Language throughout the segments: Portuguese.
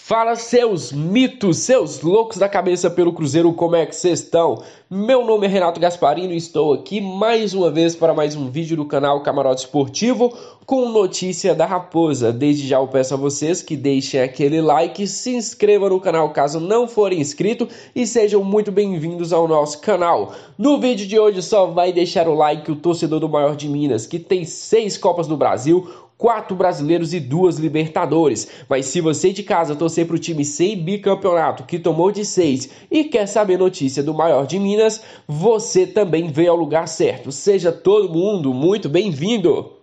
Fala seus mitos, seus loucos da cabeça pelo Cruzeiro, como é que vocês estão? Meu nome é Renato Gasparino e estou aqui mais uma vez para mais um vídeo do canal Camarote Esportivo com notícia da Raposa. Desde já eu peço a vocês que deixem aquele like, se inscrevam no canal caso não forem inscrito e sejam muito bem-vindos ao nosso canal. No vídeo de hoje só vai deixar o like o torcedor do Maior de Minas, que tem seis Copas do Brasil, quatro brasileiros e duas Libertadores. Mas se você de casa torcer para o time sem bicampeonato que tomou de seis e quer saber notícia do maior de Minas, você também veio ao lugar certo. Seja todo mundo muito bem-vindo!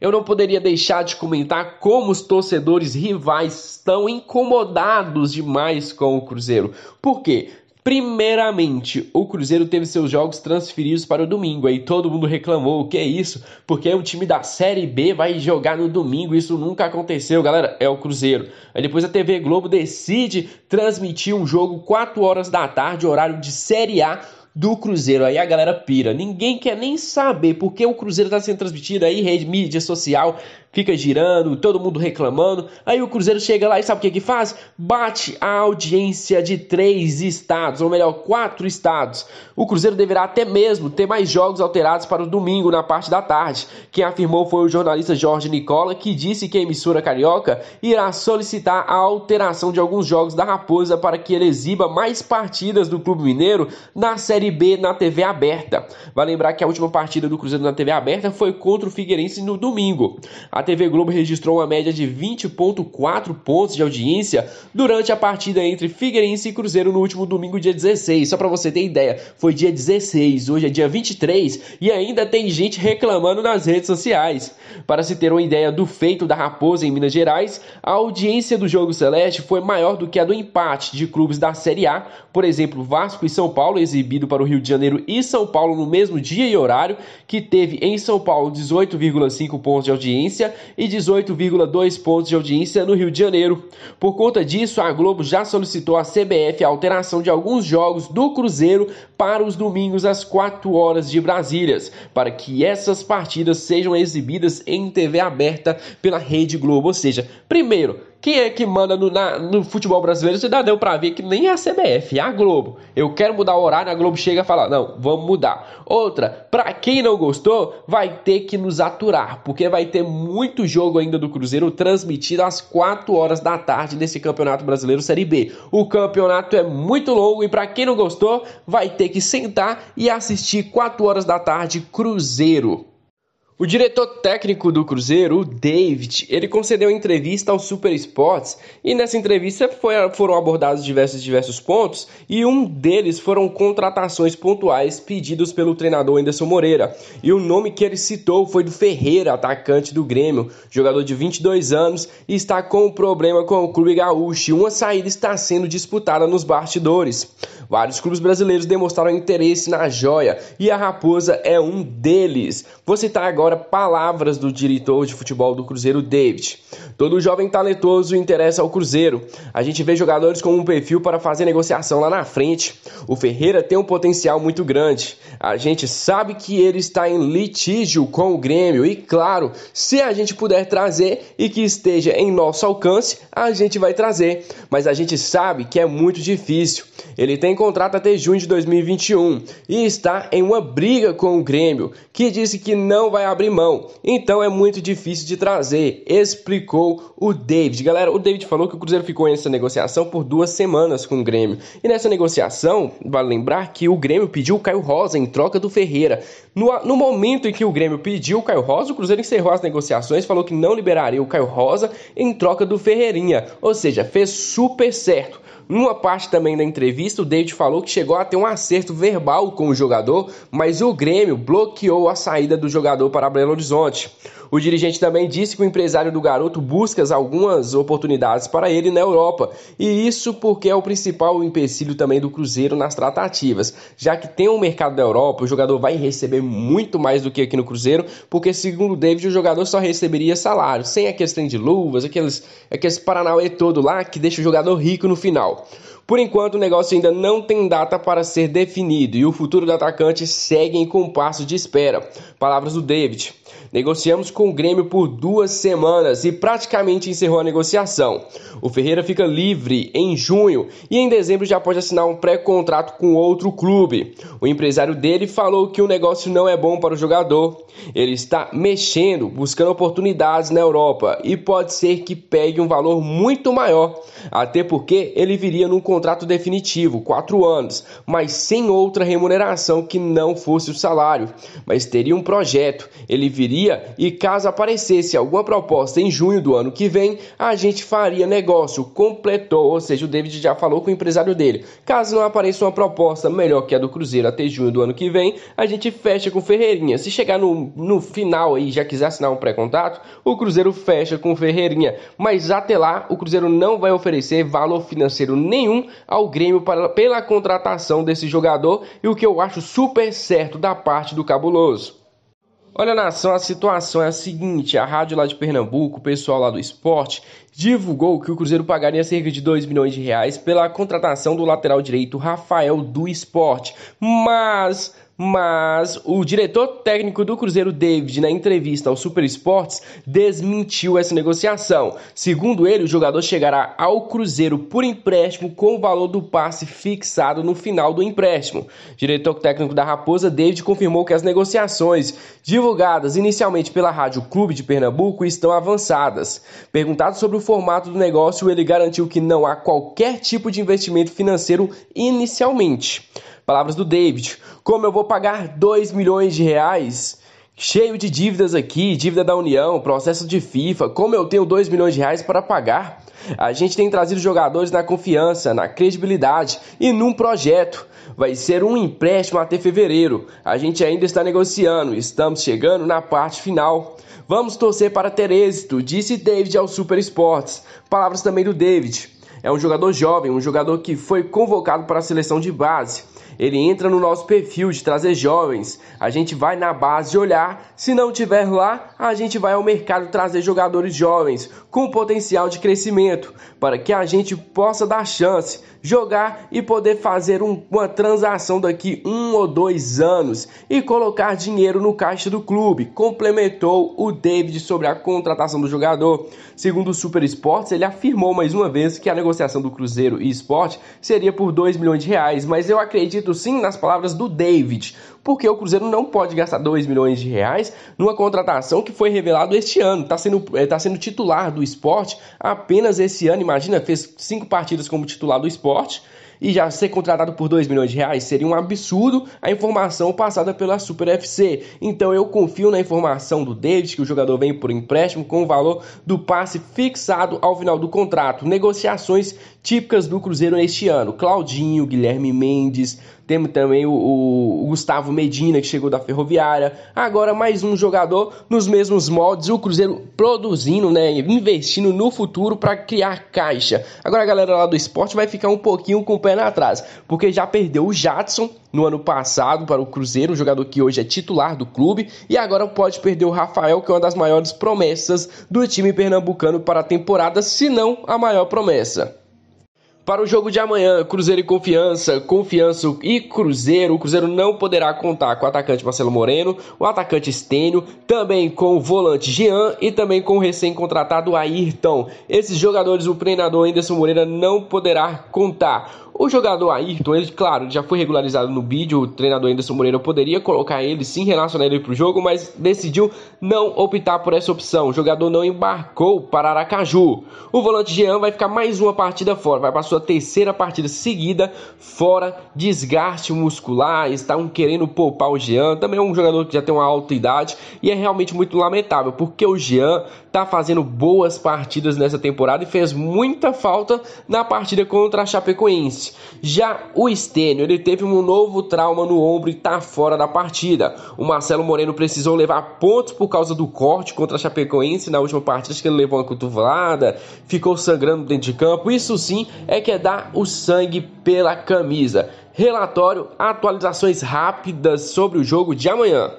eu não poderia deixar de comentar como os torcedores rivais estão incomodados demais com o Cruzeiro. Por quê? Primeiramente, o Cruzeiro teve seus jogos transferidos para o domingo. Aí todo mundo reclamou: o que é isso? Porque é um time da Série B vai jogar no domingo. Isso nunca aconteceu, galera. É o Cruzeiro. Aí depois a TV Globo decide transmitir um jogo 4 horas da tarde, horário de Série A do Cruzeiro. Aí a galera pira. Ninguém quer nem saber porque o Cruzeiro está sendo transmitido aí, rede mídia social, fica girando, todo mundo reclamando. Aí o Cruzeiro chega lá e sabe o que que faz? Bate a audiência de três estados, ou melhor, quatro estados. O Cruzeiro deverá até mesmo ter mais jogos alterados para o domingo na parte da tarde. Quem afirmou foi o jornalista Jorge Nicola, que disse que a emissora carioca irá solicitar a alteração de alguns jogos da Raposa para que ele exiba mais partidas do Clube Mineiro na Série Série B na TV aberta. Vai lembrar que a última partida do Cruzeiro na TV aberta foi contra o Figueirense no domingo. A TV Globo registrou uma média de 20.4 pontos de audiência durante a partida entre Figueirense e Cruzeiro no último domingo, dia 16. Só para você ter ideia, foi dia 16, hoje é dia 23 e ainda tem gente reclamando nas redes sociais. Para se ter uma ideia do feito da Raposa em Minas Gerais, a audiência do jogo celeste foi maior do que a do empate de clubes da Série A, por exemplo, Vasco e São Paulo exibido para o Rio de Janeiro e São Paulo no mesmo dia e horário, que teve em São Paulo 18,5 pontos de audiência e 18,2 pontos de audiência no Rio de Janeiro. Por conta disso, a Globo já solicitou à CBF a alteração de alguns jogos do Cruzeiro para os domingos às 4 horas de Brasília, para que essas partidas sejam exibidas em TV aberta pela Rede Globo, ou seja, primeiro quem é que manda no, na, no futebol brasileiro? Você dá deu pra ver que nem é a CBF, é a Globo. Eu quero mudar o horário, a Globo chega e fala: não, vamos mudar. Outra, pra quem não gostou, vai ter que nos aturar, porque vai ter muito jogo ainda do Cruzeiro transmitido às 4 horas da tarde nesse Campeonato Brasileiro Série B. O campeonato é muito longo e pra quem não gostou, vai ter que sentar e assistir 4 horas da tarde Cruzeiro. O diretor técnico do Cruzeiro, o David, ele concedeu entrevista ao Super Sports e nessa entrevista foi, foram abordados diversos, diversos pontos e um deles foram contratações pontuais pedidos pelo treinador Anderson Moreira. E o nome que ele citou foi do Ferreira, atacante do Grêmio, jogador de 22 anos e está com um problema com o clube gaúcho. E uma saída está sendo disputada nos bastidores. Vários clubes brasileiros demonstraram interesse na joia e a Raposa é um deles. Vou citar tá agora agora palavras do diretor de futebol do Cruzeiro, David. Todo jovem talentoso interessa ao Cruzeiro. A gente vê jogadores com um perfil para fazer negociação lá na frente. O Ferreira tem um potencial muito grande. A gente sabe que ele está em litígio com o Grêmio e, claro, se a gente puder trazer e que esteja em nosso alcance, a gente vai trazer. Mas a gente sabe que é muito difícil. Ele tem contrato até junho de 2021 e está em uma briga com o Grêmio, que disse que não vai abre mão. Então é muito difícil de trazer, explicou o David. Galera, o David falou que o Cruzeiro ficou nessa negociação por duas semanas com o Grêmio. E nessa negociação, vale lembrar que o Grêmio pediu o Caio Rosa em troca do Ferreira. No, no momento em que o Grêmio pediu o Caio Rosa, o Cruzeiro encerrou as negociações, falou que não liberaria o Caio Rosa em troca do Ferreirinha. Ou seja, fez super certo. Numa parte também da entrevista, o David falou que chegou a ter um acerto verbal com o jogador, mas o Grêmio bloqueou a saída do jogador para Belo Horizonte. O dirigente também disse que o empresário do garoto busca algumas oportunidades para ele na Europa, e isso porque é o principal empecilho também do Cruzeiro nas tratativas, já que tem um mercado da Europa, o jogador vai receber muito mais do que aqui no Cruzeiro, porque segundo o David, o jogador só receberia salário, sem a questão de luvas, aqueles, aqueles Paranauê todo lá que deixa o jogador rico no final. legal. Por enquanto, o negócio ainda não tem data para ser definido e o futuro do atacante segue em compasso de espera. Palavras do David. Negociamos com o Grêmio por duas semanas e praticamente encerrou a negociação. O Ferreira fica livre em junho e em dezembro já pode assinar um pré-contrato com outro clube. O empresário dele falou que o negócio não é bom para o jogador. Ele está mexendo, buscando oportunidades na Europa e pode ser que pegue um valor muito maior, até porque ele viria num contrato contrato definitivo, quatro anos, mas sem outra remuneração que não fosse o salário. Mas teria um projeto, ele viria e caso aparecesse alguma proposta em junho do ano que vem, a gente faria negócio, completou, ou seja, o David já falou com o empresário dele. Caso não apareça uma proposta melhor que a do Cruzeiro até junho do ano que vem, a gente fecha com Ferreirinha. Se chegar no, no final aí já quiser assinar um pré-contrato, o Cruzeiro fecha com Ferreirinha. Mas até lá, o Cruzeiro não vai oferecer valor financeiro nenhum ao Grêmio pela, pela contratação desse jogador e o que eu acho super certo da parte do Cabuloso. Olha, nação, a situação é a seguinte: a rádio lá de Pernambuco, o pessoal lá do esporte, divulgou que o Cruzeiro pagaria cerca de 2 milhões de reais pela contratação do lateral direito Rafael do Esporte. Mas mas o diretor técnico do Cruzeiro, David, na entrevista ao Super Esportes, desmentiu essa negociação. Segundo ele, o jogador chegará ao Cruzeiro por empréstimo com o valor do passe fixado no final do empréstimo. diretor técnico da Raposa, David, confirmou que as negociações divulgadas inicialmente pela Rádio Clube de Pernambuco estão avançadas. Perguntado sobre o formato do negócio, ele garantiu que não há qualquer tipo de investimento financeiro inicialmente. Palavras do David: Como eu vou pagar 2 milhões de reais? Cheio de dívidas aqui, dívida da União, processo de FIFA, como eu tenho 2 milhões de reais para pagar? A gente tem trazido jogadores na confiança, na credibilidade e num projeto. Vai ser um empréstimo até fevereiro. A gente ainda está negociando, estamos chegando na parte final. Vamos torcer para ter êxito, disse David ao Super Sports. Palavras também do David. É um jogador jovem, um jogador que foi convocado para a seleção de base ele entra no nosso perfil de trazer jovens. A gente vai na base olhar, se não tiver lá, a gente vai ao mercado trazer jogadores jovens com potencial de crescimento, para que a gente possa dar chance, jogar e poder fazer um, uma transação daqui um ou dois anos e colocar dinheiro no caixa do clube, complementou o David sobre a contratação do jogador. Segundo o Super Esportes, ele afirmou mais uma vez que a negociação do Cruzeiro e Esporte seria por 2 milhões de reais, mas eu acredito sim nas palavras do David porque o Cruzeiro não pode gastar 2 milhões de reais numa contratação que foi revelado este ano. Está sendo, eh, tá sendo titular do esporte apenas esse ano. Imagina, fez cinco partidas como titular do esporte e já ser contratado por 2 milhões de reais seria um absurdo a informação passada pela Super FC. Então eu confio na informação do David que o jogador vem por empréstimo com o valor do passe fixado ao final do contrato. Negociações típicas do Cruzeiro neste ano. Claudinho, Guilherme Mendes, temos também o, o, Gustavo Medina, que chegou da Ferroviária. Agora mais um jogador nos mesmos moldes, o Cruzeiro produzindo, né, investindo no futuro para criar caixa. Agora a galera lá do esporte vai ficar um pouquinho com o pé atrás, porque já perdeu o Jadson no ano passado para o Cruzeiro, um jogador que hoje é titular do clube, e agora pode perder o Rafael, que é uma das maiores promessas do time pernambucano para a temporada, se não a maior promessa. Para o jogo de amanhã, Cruzeiro e Confiança, Confiança e Cruzeiro, o Cruzeiro não poderá contar com o atacante Marcelo Moreno, o atacante Stênio, também com o volante Jean e também com o recém-contratado Ayrton. Esses jogadores, o treinador Anderson Moreira não poderá contar. O jogador Ayrton, ele, claro, já foi regularizado no vídeo, o treinador Anderson Moreira poderia colocar ele, sim, relacionar ele para o jogo, mas decidiu não optar por essa opção. O jogador não embarcou para Aracaju. O volante Jean vai ficar mais uma partida fora, vai para sua terceira partida seguida, fora, desgaste muscular, estão querendo poupar o Jean, também é um jogador que já tem uma alta idade e é realmente muito lamentável, porque o Jean está fazendo boas partidas nessa temporada e fez muita falta na partida contra a Chapecoense. Já o Estênio, ele teve um novo trauma no ombro e está fora da partida. O Marcelo Moreno precisou levar pontos por causa do corte contra a Chapecoense na última partida, acho que ele levou uma cotovelada, ficou sangrando dentro de campo. Isso sim é que é dar o sangue pela camisa. Relatório, atualizações rápidas sobre o jogo de amanhã.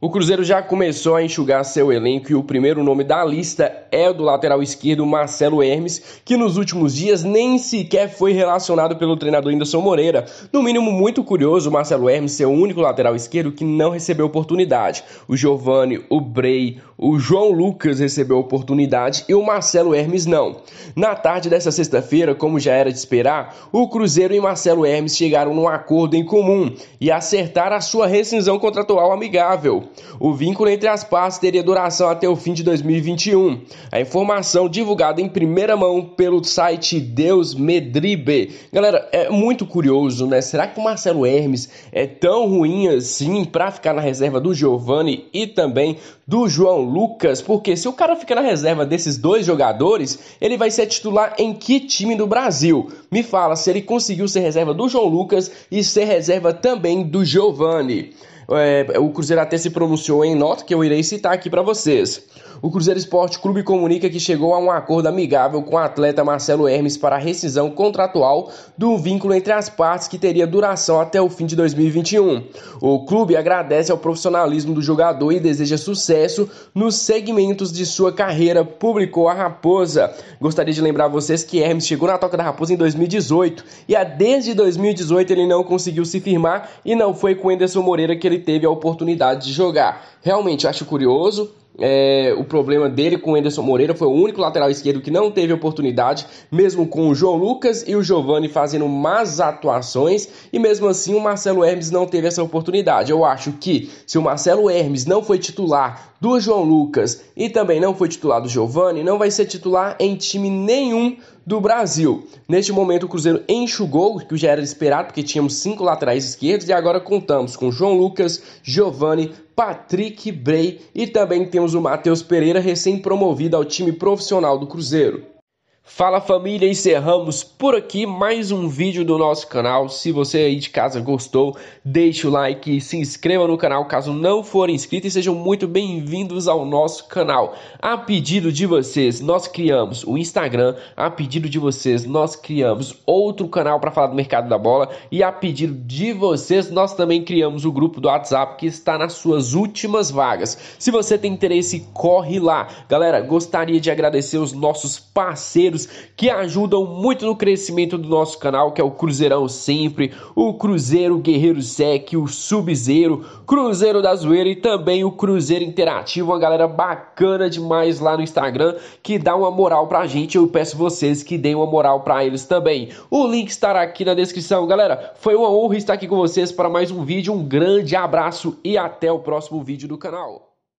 O Cruzeiro já começou a enxugar seu elenco e o primeiro nome da lista é o do lateral esquerdo Marcelo Hermes, que nos últimos dias nem sequer foi relacionado pelo treinador Inderson Moreira. No mínimo, muito curioso, Marcelo Hermes ser o único lateral esquerdo que não recebeu oportunidade. O Giovani, o Bray, o João Lucas recebeu oportunidade e o Marcelo Hermes não. Na tarde dessa sexta-feira, como já era de esperar, o Cruzeiro e Marcelo Hermes chegaram num acordo em comum e acertaram a sua rescisão contratual amigável. O vínculo entre as partes teria duração até o fim de 2021. A informação divulgada em primeira mão pelo site Deus Medribe. Galera, é muito curioso, né? Será que o Marcelo Hermes é tão ruim assim para ficar na reserva do Giovani e também do João Lucas? Porque se o cara fica na reserva desses dois jogadores, ele vai ser titular em que time do Brasil? Me fala se ele conseguiu ser reserva do João Lucas e ser reserva também do Giovani é, o Cruzeiro até se pronunciou em nota que eu irei citar aqui para vocês. O Cruzeiro Esporte Clube comunica que chegou a um acordo amigável com o atleta Marcelo Hermes para a rescisão contratual do vínculo entre as partes que teria duração até o fim de 2021. O clube agradece ao profissionalismo do jogador e deseja sucesso nos segmentos de sua carreira, publicou a Raposa. Gostaria de lembrar vocês que Hermes chegou na Toca da Raposa em 2018 e desde 2018 ele não conseguiu se firmar e não foi com Enderson Moreira que ele ele teve a oportunidade de jogar. Realmente acho curioso, é, o problema dele com o Anderson Moreira. Foi o único lateral esquerdo que não teve oportunidade, mesmo com o João Lucas e o Giovani fazendo más atuações. E mesmo assim, o Marcelo Hermes não teve essa oportunidade. Eu acho que se o Marcelo Hermes não foi titular do João Lucas e também não foi titular do Giovani, não vai ser titular em time nenhum do Brasil. Neste momento, o Cruzeiro enxugou, que já era esperado, porque tínhamos cinco laterais esquerdos e agora contamos com João Lucas, Giovani, Patrick Bray e também temos o Matheus Pereira, recém-promovido ao time profissional do Cruzeiro. Fala família, encerramos por aqui mais um vídeo do nosso canal. Se você aí de casa gostou, deixe o like, se inscreva no canal caso não for inscrito e sejam muito bem-vindos ao nosso canal. A pedido de vocês, nós criamos o Instagram, a pedido de vocês, nós criamos outro canal para falar do mercado da bola e a pedido de vocês, nós também criamos o grupo do WhatsApp que está nas suas últimas vagas. Se você tem interesse, corre lá. Galera, gostaria de agradecer os nossos parceiros que ajudam muito no crescimento do nosso canal, que é o Cruzeirão Sempre, o Cruzeiro Guerreiro Sec, o Subzeiro, Cruzeiro da Zoeira e também o Cruzeiro Interativo, uma galera bacana demais lá no Instagram que dá uma moral pra gente. Eu peço vocês que deem uma moral pra eles também. O link estará aqui na descrição, galera. Foi uma honra estar aqui com vocês para mais um vídeo. Um grande abraço e até o próximo vídeo do canal.